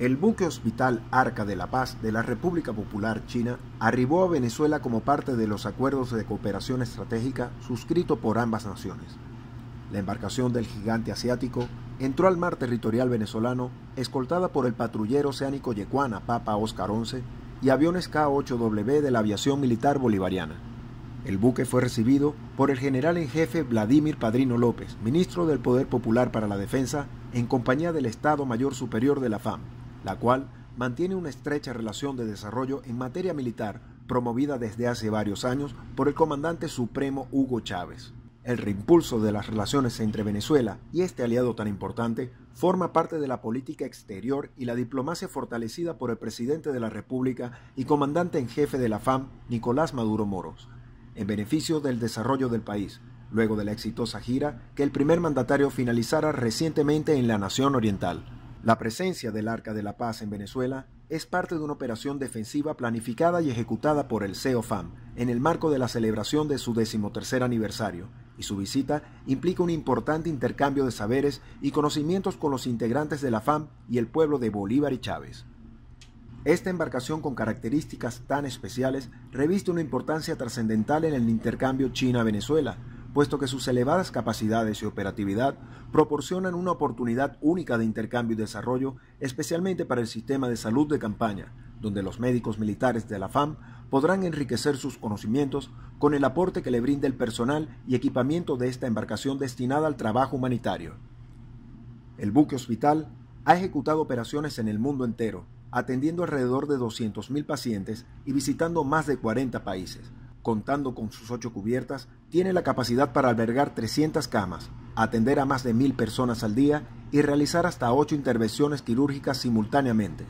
El buque hospital Arca de la Paz de la República Popular China arribó a Venezuela como parte de los acuerdos de cooperación estratégica suscrito por ambas naciones. La embarcación del gigante asiático entró al mar territorial venezolano escoltada por el patrullero oceánico Yecuana Papa Oscar XI y aviones K-8W de la aviación militar bolivariana. El buque fue recibido por el general en jefe Vladimir Padrino López, ministro del Poder Popular para la Defensa, en compañía del Estado Mayor Superior de la FAM, la cual mantiene una estrecha relación de desarrollo en materia militar promovida desde hace varios años por el comandante supremo Hugo Chávez. El reimpulso de las relaciones entre Venezuela y este aliado tan importante forma parte de la política exterior y la diplomacia fortalecida por el presidente de la República y comandante en jefe de la FAM, Nicolás Maduro Moros, en beneficio del desarrollo del país, luego de la exitosa gira que el primer mandatario finalizara recientemente en la Nación Oriental. La presencia del Arca de la Paz en Venezuela es parte de una operación defensiva planificada y ejecutada por el CEOFAM en el marco de la celebración de su decimotercer aniversario, y su visita implica un importante intercambio de saberes y conocimientos con los integrantes de la FAM y el pueblo de Bolívar y Chávez. Esta embarcación con características tan especiales reviste una importancia trascendental en el intercambio China-Venezuela, puesto que sus elevadas capacidades y operatividad proporcionan una oportunidad única de intercambio y desarrollo, especialmente para el sistema de salud de campaña, donde los médicos militares de la FAM podrán enriquecer sus conocimientos con el aporte que le brinda el personal y equipamiento de esta embarcación destinada al trabajo humanitario. El buque hospital ha ejecutado operaciones en el mundo entero, atendiendo alrededor de 200.000 pacientes y visitando más de 40 países contando con sus ocho cubiertas, tiene la capacidad para albergar 300 camas, atender a más de mil personas al día y realizar hasta ocho intervenciones quirúrgicas simultáneamente.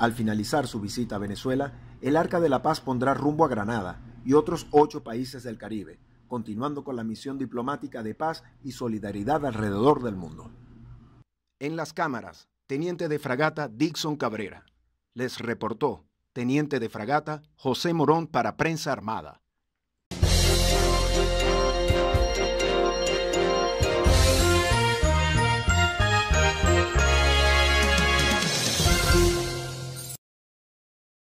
Al finalizar su visita a Venezuela, el Arca de la Paz pondrá rumbo a Granada y otros ocho países del Caribe, continuando con la misión diplomática de paz y solidaridad alrededor del mundo. En las cámaras, Teniente de Fragata Dixon Cabrera. Les reportó Teniente de Fragata José Morón para Prensa Armada.